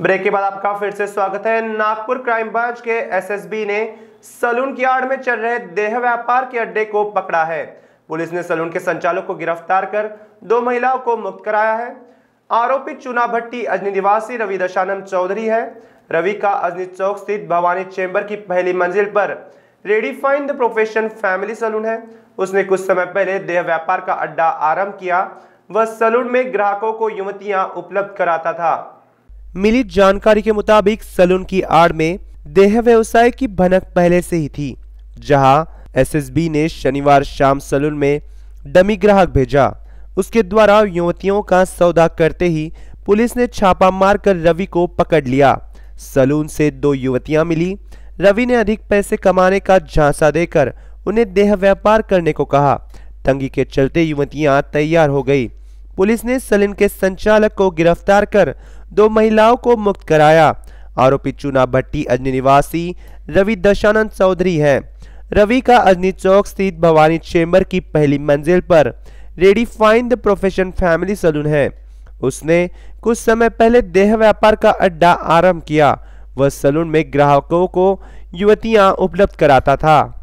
break के बाद आपका फिर से स्वागत है नागपुर क्राइम ब्रांच के एसएसबी ने सलून की आड़ में चल रहे देह व्यापार के अड्डे को पकड़ा है पुलिस ने सलून के संचालक को गिरफ्तार कर दो महिलाओं को मुक्त कराया है आरोपी चुना भट्टी अजनी निवासी रवि दशानंद चौधरी है रवि का अजनी चौक स्थित भवानी चेंबर की पहली मंजिल पर redefine the profession family salon है उसने कुछ समय पहले देह व्यापार का अड्डा आरम्भ किया वह सलून में ग्राहकों को युवतियाँ उपलब्ध कराता था मिली जानकारी के मुताबिक सलून की आड़ में देह व्यवसाय की भनक पहले से ही थी जहां एसएसबी ने शनिवार शाम सलून में डमी ग्राहक भेजा उसके द्वारा युवतियों का सौदा करते ही पुलिस ने छापा मारकर रवि को पकड़ लिया सलून से दो युवतियां मिली रवि ने अधिक पैसे कमाने का झांसा देकर उन्हें देह व्यापार करने को कहा तंगी के चलते युवतियां तैयार हो गई पुलिस ने सलिन के संचालक को गिरफ्तार कर दो महिलाओं को मुक्त कराया आरोपी चूना भट्टी अजनी निवासी रवि दशानंद चौधरी है रवि का अजनी चौक स्थित भवानी चेम्बर की पहली मंजिल पर redefine the profession family salon है उसने कुछ समय पहले देह व्यापार का अड्डा आरंभ किया वह सलून में ग्राहकों को युवतियां उपलब्ध कराता था